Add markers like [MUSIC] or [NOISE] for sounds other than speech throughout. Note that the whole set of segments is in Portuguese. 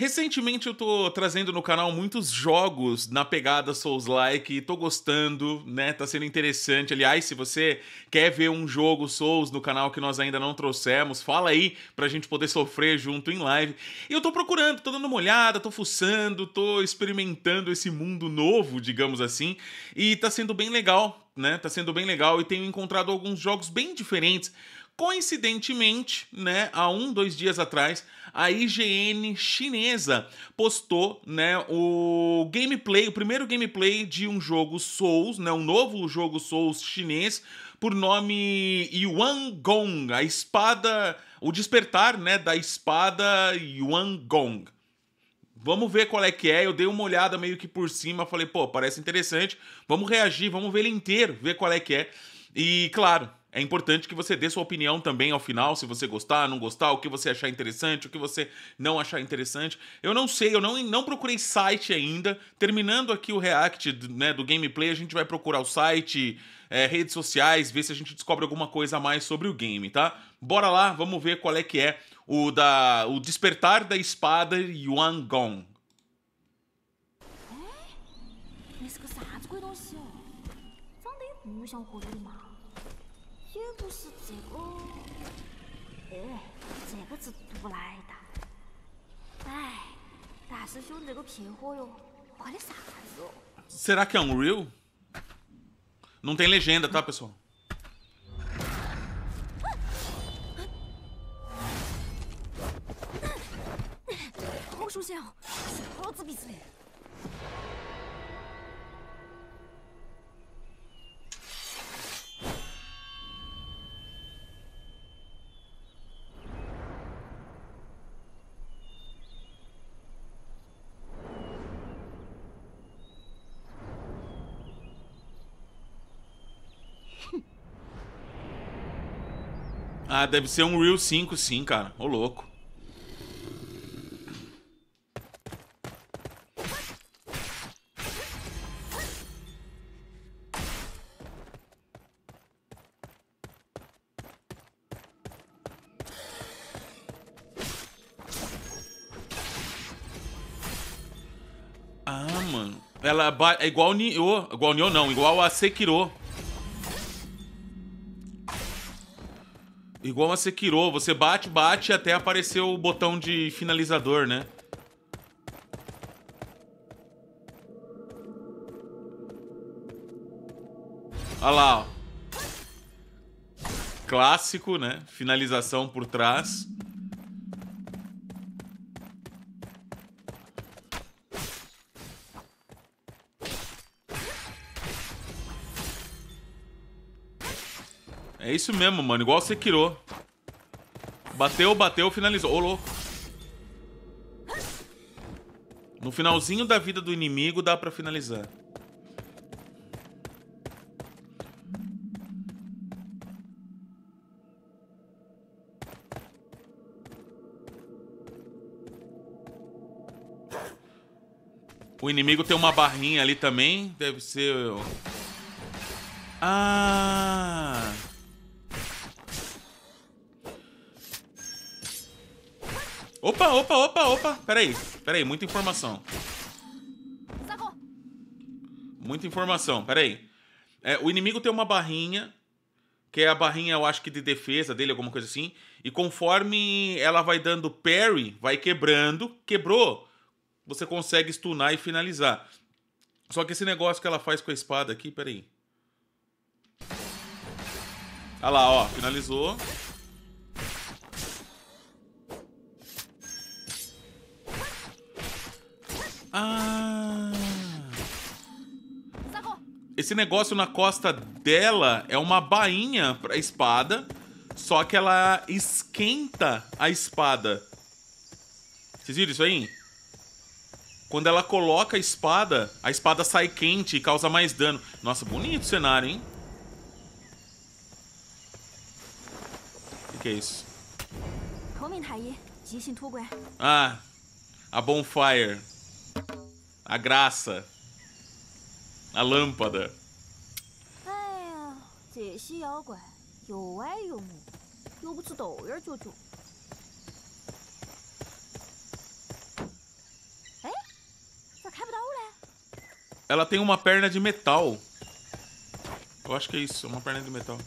Recentemente eu tô trazendo no canal muitos jogos na pegada Souls-like, tô gostando, né? Tá sendo interessante. Aliás, se você quer ver um jogo Souls no canal que nós ainda não trouxemos, fala aí pra gente poder sofrer junto em live. E eu tô procurando, tô dando uma olhada, tô fuçando, tô experimentando esse mundo novo, digamos assim, e tá sendo bem legal, né? Tá sendo bem legal e tenho encontrado alguns jogos bem diferentes. Coincidentemente, né, há um, dois dias atrás, a IGN chinesa postou né, o gameplay, o primeiro gameplay de um jogo Souls, né, um novo jogo Souls chinês, por nome Yuan Gong, a espada, o despertar né, da espada Yuan Gong. Vamos ver qual é que é. Eu dei uma olhada meio que por cima, falei, pô, parece interessante. Vamos reagir, vamos ver ele inteiro, ver qual é que é. E claro, é importante que você dê sua opinião também ao final, se você gostar, não gostar, o que você achar interessante, o que você não achar interessante. Eu não sei, eu não, não procurei site ainda. Terminando aqui o react né, do gameplay, a gente vai procurar o site, é, redes sociais, ver se a gente descobre alguma coisa a mais sobre o game, tá? Bora lá, vamos ver qual é que é o da o despertar da espada Yuan Gong. É? 不是这个，哎，这个字读哪一哎，大师兄这个骗货哟，画的啥子哦，será que é um real？não tem legenda, tá, pessoal？好凶险哦，老子鼻子！Ah, deve ser um Real 5 sim, cara. Ô, louco. Ah, mano. Ela é, é igual Nioh. Igual Nioh não, igual a Sekiro. Igual você Sekiro, você bate, bate até aparecer o botão de finalizador, né? Olha lá, ó. Clássico, né? Finalização por trás. É isso mesmo, mano. Igual você Sekiro. Bateu, bateu, finalizou. Ô, louco. No finalzinho da vida do inimigo dá pra finalizar. O inimigo tem uma barrinha ali também. Deve ser... Ah... Opa, opa, opa, opa. Peraí, peraí, muita informação. Muita informação, peraí. É, o inimigo tem uma barrinha, que é a barrinha, eu acho que de defesa dele, alguma coisa assim. E conforme ela vai dando parry, vai quebrando. Quebrou, você consegue stunar e finalizar. Só que esse negócio que ela faz com a espada aqui, peraí. Olha lá, ó, finalizou. Ah. Esse negócio na costa dela é uma bainha pra espada, só que ela esquenta a espada. Vocês viram isso aí? Quando ela coloca a espada, a espada sai quente e causa mais dano. Nossa, bonito o cenário, hein? O que é isso? Ah, a bonfire a graça, a lâmpada. Ela tem uma perna de metal. Eu acho que é isso, uma perna de metal.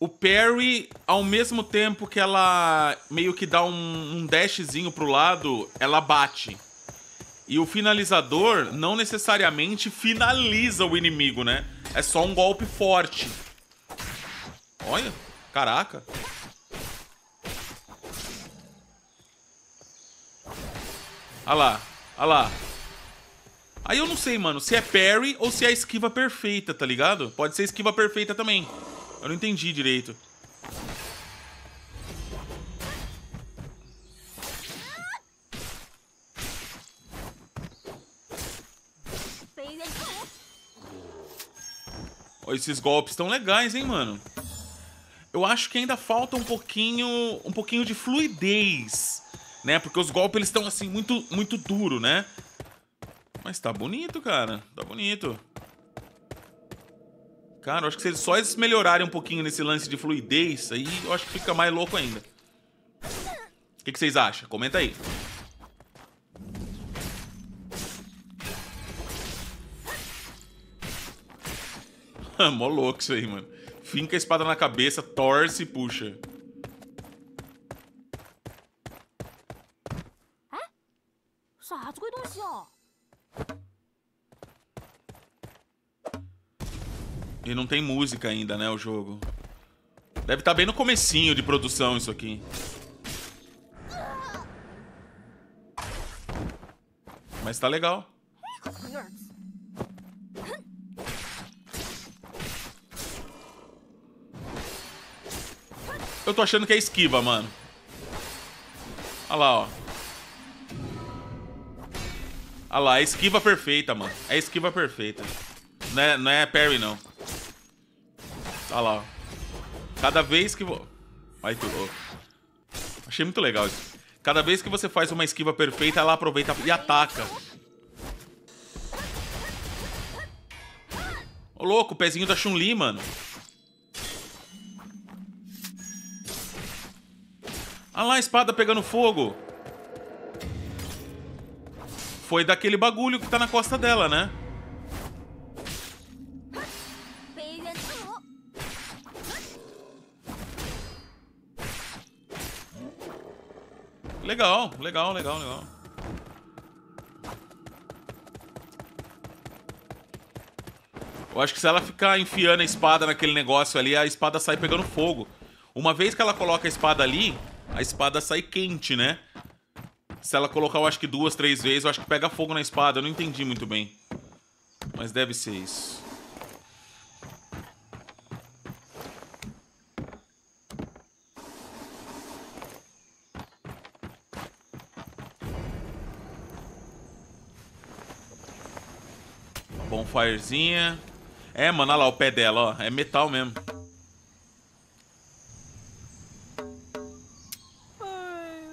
o Perry, ao mesmo tempo que ela meio que dá um, um dashzinho pro lado, ela bate. E o finalizador não necessariamente finaliza o inimigo, né? É só um golpe forte. Olha, caraca. Olha lá, olha lá. Aí eu não sei, mano, se é parry ou se é esquiva perfeita, tá ligado? Pode ser esquiva perfeita também. Eu não entendi direito. Oh, esses golpes estão legais, hein, mano? Eu acho que ainda falta um pouquinho, um pouquinho de fluidez, né? Porque os golpes estão assim muito, muito duro, né? Mas tá bonito, cara. Tá bonito. Cara, eu acho que se eles só eles melhorarem um pouquinho nesse lance de fluidez, aí eu acho que fica mais louco ainda. O que, que vocês acham? Comenta aí. [LAUGHS] Mó louco isso aí, mano. Finca a espada na cabeça, torce e puxa. E não tem música ainda, né, o jogo. Deve estar tá bem no comecinho de produção isso aqui. Mas tá legal. Eu tô achando que é esquiva, mano. Olha lá, ó. Olha lá, é esquiva perfeita, mano. É esquiva perfeita. Não é, não é parry, não. Olha lá, ó. Cada vez que... Ai, que louco. Achei muito legal isso. Cada vez que você faz uma esquiva perfeita, ela aproveita e ataca. Ô, louco, o pezinho da Chun-Li, mano. Olha lá, a espada pegando fogo. Foi daquele bagulho que tá na costa dela, né? Legal, legal, legal, legal. Eu acho que se ela ficar enfiando a espada naquele negócio ali, a espada sai pegando fogo. Uma vez que ela coloca a espada ali, a espada sai quente, né? Se ela colocar, eu acho que duas, três vezes, eu acho que pega fogo na espada. Eu não entendi muito bem. Mas deve ser isso. Bonfirezinha. É, mano, olha lá o pé dela, ó. É metal mesmo. É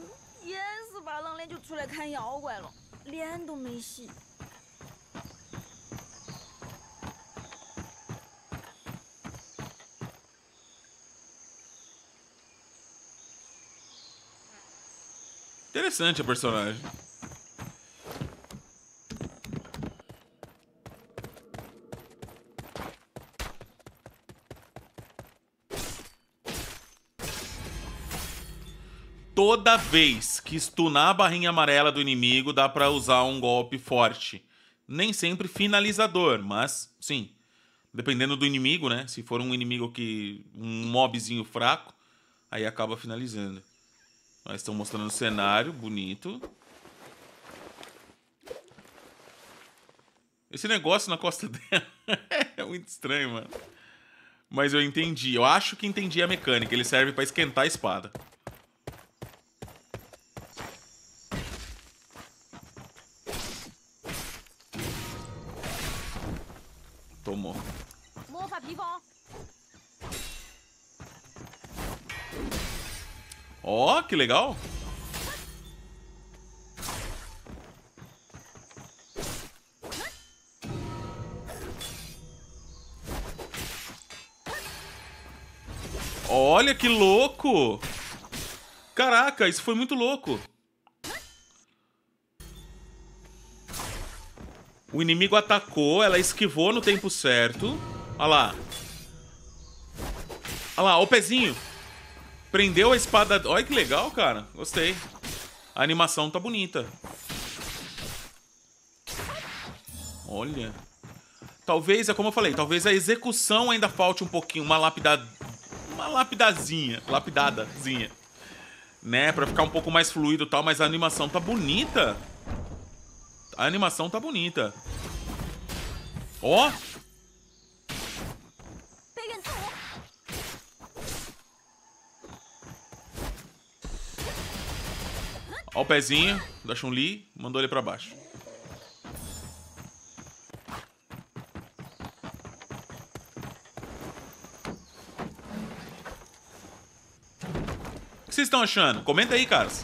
Interessante a personagem. toda vez que stunar a barrinha amarela do inimigo, dá para usar um golpe forte. Nem sempre finalizador, mas sim. Dependendo do inimigo, né? Se for um inimigo que. um mobzinho fraco, aí acaba finalizando. Nós estamos mostrando o cenário, bonito. Esse negócio na costa [LAUGHS] dela é muito estranho, mano. Mas eu entendi. Eu acho que entendi a mecânica. Ele serve para esquentar a espada. Elmo. Mova, vivo. Ó, oh, que legal. Olha que louco! Caraca, isso foi muito louco. O inimigo atacou, ela esquivou no tempo certo. Olha lá. Olha lá, o pezinho. Prendeu a espada... Olha que legal, cara. Gostei. A animação tá bonita. Olha. Talvez, é como eu falei, talvez a execução ainda falte um pouquinho. Uma lapidada... Uma lapidazinha. Lapidadazinha. Né? Pra ficar um pouco mais fluido e tal, mas a animação tá bonita. A animação tá bonita. Ó! Oh! Ó o pezinho da Chun-Li, mandou ele pra baixo. O que vocês estão achando? Comenta aí, caras.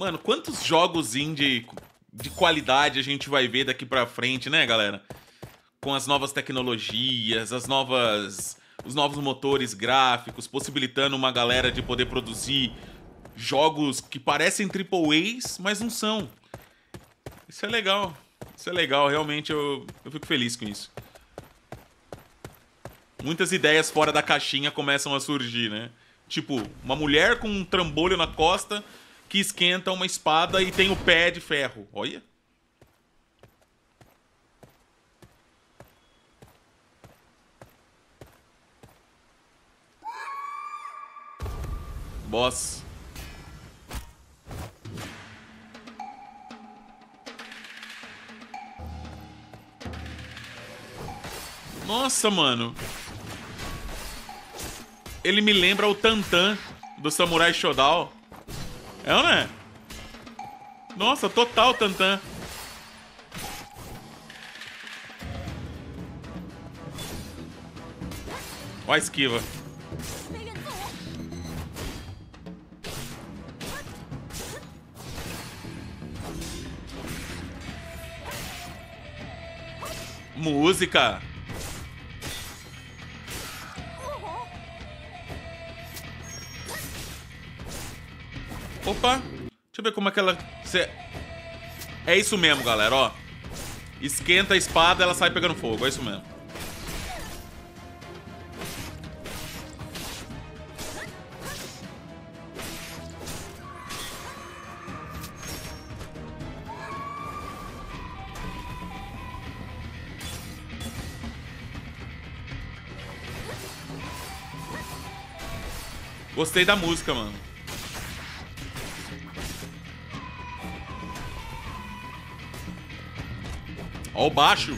Mano, quantos jogos indie de qualidade a gente vai ver daqui pra frente, né, galera? Com as novas tecnologias, as novas. os novos motores gráficos, possibilitando uma galera de poder produzir jogos que parecem triple A's, mas não são. Isso é legal. Isso é legal, realmente eu, eu fico feliz com isso. Muitas ideias fora da caixinha começam a surgir, né? Tipo, uma mulher com um trambolho na costa que esquenta uma espada e tem o pé de ferro. Olha. Boss. Nossa, mano. Ele me lembra o Tantan do Samurai Shodown. É ou não é? Nossa, total Tantan. -tan. Ó a esquiva. Música. Opa! Deixa eu ver como é que ela... É. é isso mesmo, galera, ó. Esquenta a espada, ela sai pegando fogo. É isso mesmo. Gostei da música, mano. Ó o baixo.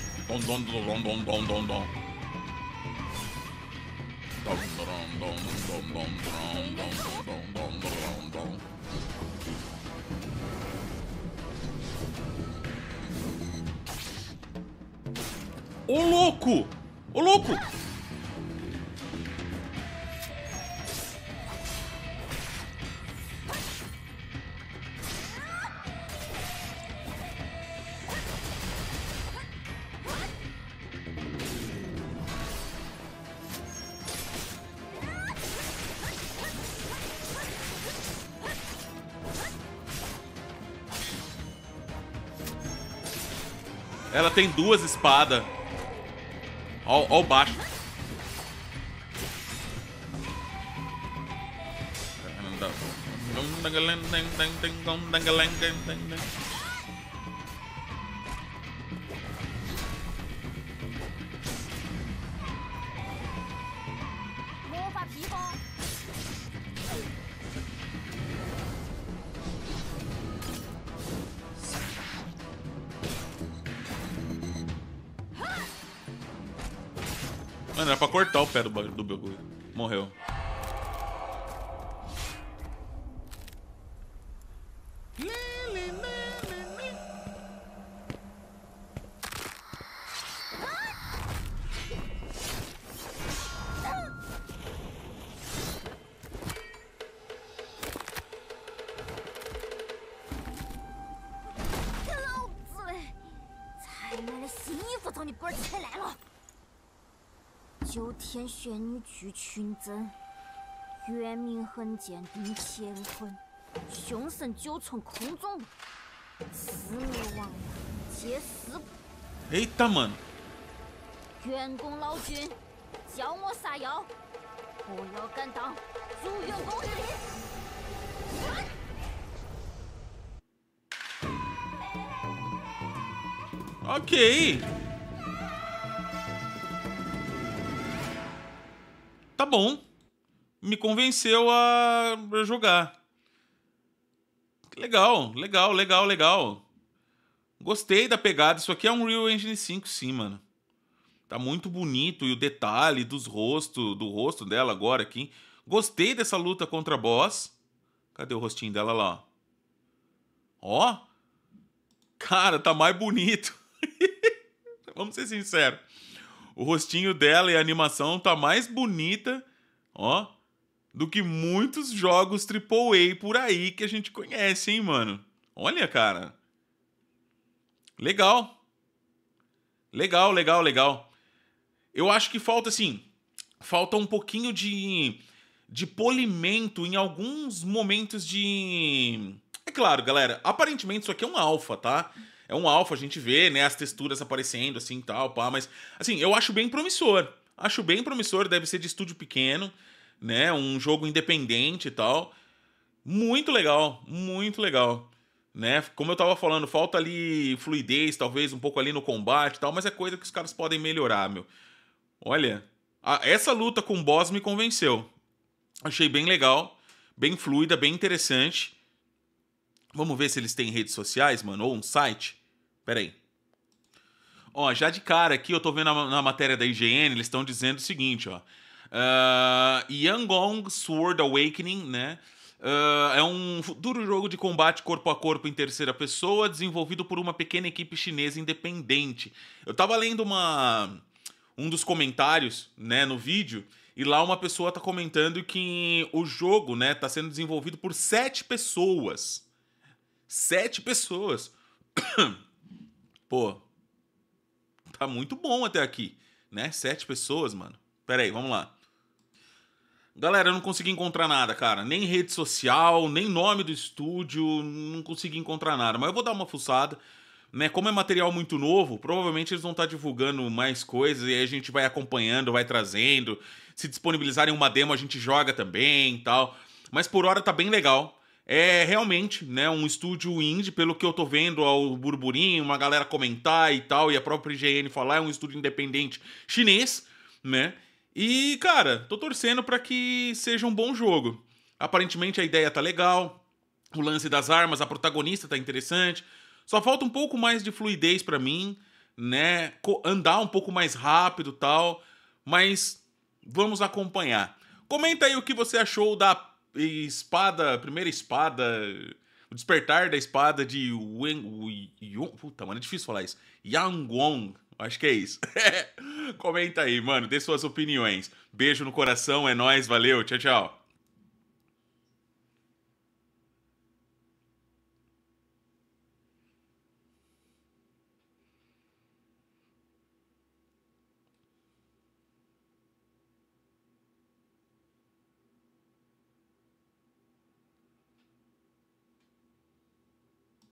o louco! o louco! Ela tem duas espadas. Ó, ó o baixo. Não dá. do bagulho. Morreu. 天玄女聚群真，元明横剑定乾坤，凶神九重空中落，四恶亡魂皆死。哎，大门。员工老君教我杀妖，要敢当，祝愿公日临。OK。bom, me convenceu a jogar. Legal, legal, legal, legal. Gostei da pegada. Isso aqui é um Real Engine 5, sim, mano. Tá muito bonito e o detalhe dos rostos, do rosto dela agora aqui. Gostei dessa luta contra a boss. Cadê o rostinho dela lá? Ó. Cara, tá mais bonito. [LAUGHS] Vamos ser sinceros. O rostinho dela e a animação tá mais bonita, ó, do que muitos jogos AAA por aí que a gente conhece, hein, mano? Olha, cara. Legal. Legal, legal, legal. Eu acho que falta, assim, falta um pouquinho de, de polimento em alguns momentos de. É claro, galera, aparentemente isso aqui é um alfa, tá? é um alfa, a gente vê, né, as texturas aparecendo assim e tal, pá, mas assim, eu acho bem promissor. Acho bem promissor, deve ser de estúdio pequeno, né, um jogo independente e tal. Muito legal, muito legal. Né? Como eu tava falando, falta ali fluidez, talvez um pouco ali no combate e tal, mas é coisa que os caras podem melhorar, meu. Olha, a, essa luta com o boss me convenceu. Achei bem legal, bem fluida, bem interessante. Vamos ver se eles têm redes sociais, mano, ou um site. Pera aí. Ó, já de cara aqui, eu tô vendo na, na matéria da IGN, eles estão dizendo o seguinte, ó. Uh, Sword Awakening, né? Uh, é um futuro jogo de combate corpo a corpo em terceira pessoa, desenvolvido por uma pequena equipe chinesa independente. Eu tava lendo uma, um dos comentários né, no vídeo, e lá uma pessoa tá comentando que o jogo né, tá sendo desenvolvido por sete pessoas. Sete pessoas. [COUGHS] Pô, tá muito bom até aqui, né? Sete pessoas, mano. Pera aí, vamos lá. Galera, eu não consegui encontrar nada, cara. Nem rede social, nem nome do estúdio, não consegui encontrar nada. Mas eu vou dar uma fuçada, né? Como é material muito novo, provavelmente eles vão estar tá divulgando mais coisas e aí a gente vai acompanhando, vai trazendo. Se disponibilizarem uma demo, a gente joga também e tal. Mas por hora tá bem legal é realmente né, um estúdio indie, pelo que eu tô vendo ao burburinho, uma galera comentar e tal, e a própria IGN falar, é um estúdio independente chinês, né? E, cara, tô torcendo para que seja um bom jogo. Aparentemente a ideia tá legal, o lance das armas, a protagonista tá interessante. Só falta um pouco mais de fluidez para mim, né? Andar um pouco mais rápido tal, mas vamos acompanhar. Comenta aí o que você achou da e espada, primeira espada, o despertar da espada de Wen, puta, mano, é difícil falar isso. Yang Wong, acho que é isso. [LAUGHS] Comenta aí, mano, dê suas opiniões. Beijo no coração, é nós, valeu, tchau, tchau.